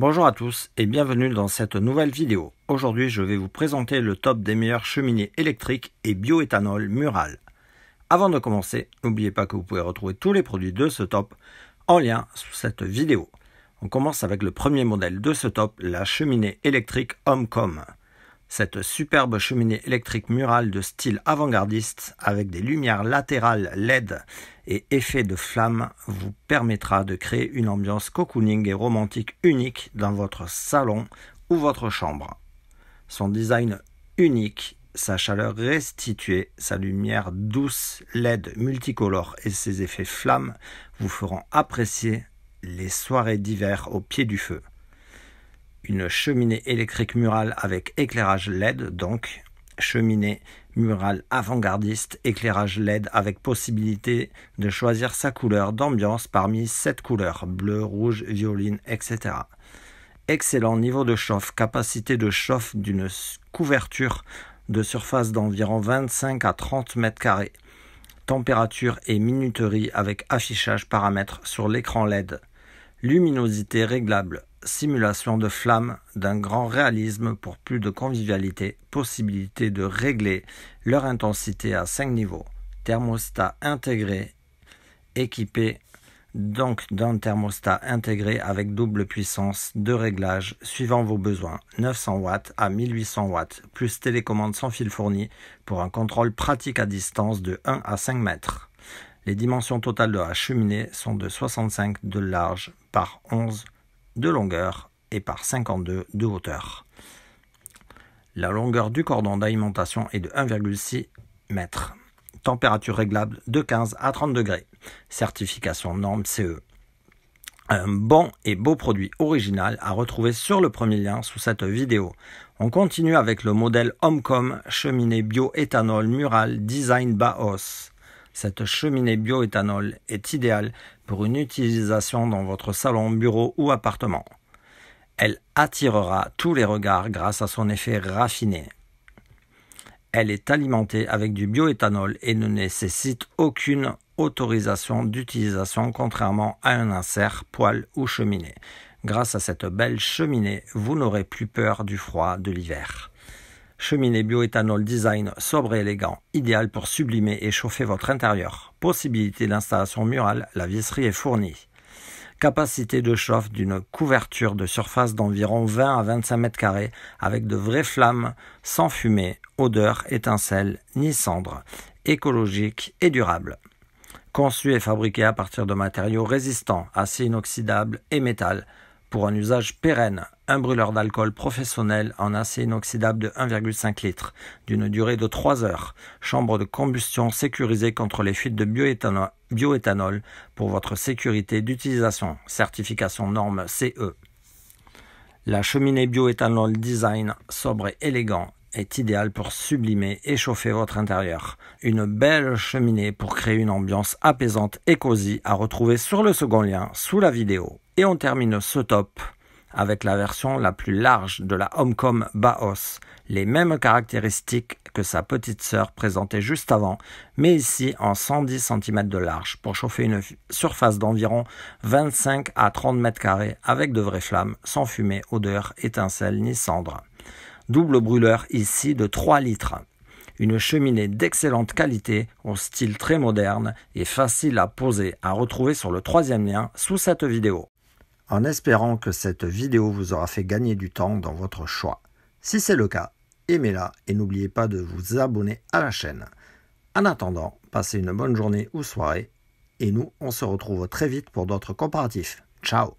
Bonjour à tous et bienvenue dans cette nouvelle vidéo. Aujourd'hui je vais vous présenter le top des meilleures cheminées électriques et bioéthanol murales. Avant de commencer, n'oubliez pas que vous pouvez retrouver tous les produits de ce top en lien sous cette vidéo. On commence avec le premier modèle de ce top, la cheminée électrique Homecom. Cette superbe cheminée électrique murale de style avant-gardiste avec des lumières latérales LED et effets de flamme vous permettra de créer une ambiance cocooning et romantique unique dans votre salon ou votre chambre. Son design unique, sa chaleur restituée, sa lumière douce, LED multicolore et ses effets flammes vous feront apprécier les soirées d'hiver au pied du feu une cheminée électrique murale avec éclairage LED, donc cheminée murale avant-gardiste, éclairage LED avec possibilité de choisir sa couleur d'ambiance parmi 7 couleurs, bleu, rouge, violine, etc. Excellent niveau de chauffe, capacité de chauffe d'une couverture de surface d'environ 25 à 30 mètres carrés. Température et minuterie avec affichage paramètres sur l'écran LED. Luminosité réglable, simulation de flamme d'un grand réalisme pour plus de convivialité, possibilité de régler leur intensité à 5 niveaux, thermostat intégré, équipé donc d'un thermostat intégré avec double puissance de réglage suivant vos besoins, 900 watts à 1800 watts, plus télécommande sans fil fourni pour un contrôle pratique à distance de 1 à 5 mètres. Les dimensions totales de la cheminée sont de 65 de large par 11 de longueur et par 52 de hauteur. La longueur du cordon d'alimentation est de 1,6 m. Température réglable de 15 à 30 degrés. Certification norme CE. Un bon et beau produit original à retrouver sur le premier lien sous cette vidéo. On continue avec le modèle Homecom cheminée bioéthanol mural design Baos. Cette cheminée bioéthanol est idéale pour une utilisation dans votre salon, bureau ou appartement. Elle attirera tous les regards grâce à son effet raffiné. Elle est alimentée avec du bioéthanol et ne nécessite aucune autorisation d'utilisation contrairement à un insert, poêle ou cheminée. Grâce à cette belle cheminée, vous n'aurez plus peur du froid de l'hiver. Cheminée bioéthanol design sobre et élégant, idéal pour sublimer et chauffer votre intérieur. Possibilité d'installation murale, la visserie est fournie. Capacité de chauffe d'une couverture de surface d'environ 20 à 25 mètres carrés avec de vraies flammes, sans fumée, odeur, étincelle ni cendre, écologique et durable conçu et fabriqué à partir de matériaux résistants, acier inoxydable et métal, pour un usage pérenne, un brûleur d'alcool professionnel en acier inoxydable de 1,5 litre, d'une durée de 3 heures, chambre de combustion sécurisée contre les fuites de bioéthanol pour votre sécurité d'utilisation, certification norme CE. La cheminée bioéthanol design, sobre et élégant, est idéale pour sublimer et chauffer votre intérieur. Une belle cheminée pour créer une ambiance apaisante et cosy à retrouver sur le second lien sous la vidéo. Et on termine ce top avec la version la plus large de la Homecom Baos, les mêmes caractéristiques que sa petite sœur présentée juste avant, mais ici en 110 cm de large pour chauffer une surface d'environ 25 à 30 mètres carrés avec de vraies flammes, sans fumée, odeur, étincelle ni cendre. Double brûleur ici de 3 litres. Une cheminée d'excellente qualité, au style très moderne et facile à poser, à retrouver sur le troisième lien sous cette vidéo en espérant que cette vidéo vous aura fait gagner du temps dans votre choix. Si c'est le cas, aimez-la et n'oubliez pas de vous abonner à la chaîne. En attendant, passez une bonne journée ou soirée et nous, on se retrouve très vite pour d'autres comparatifs. Ciao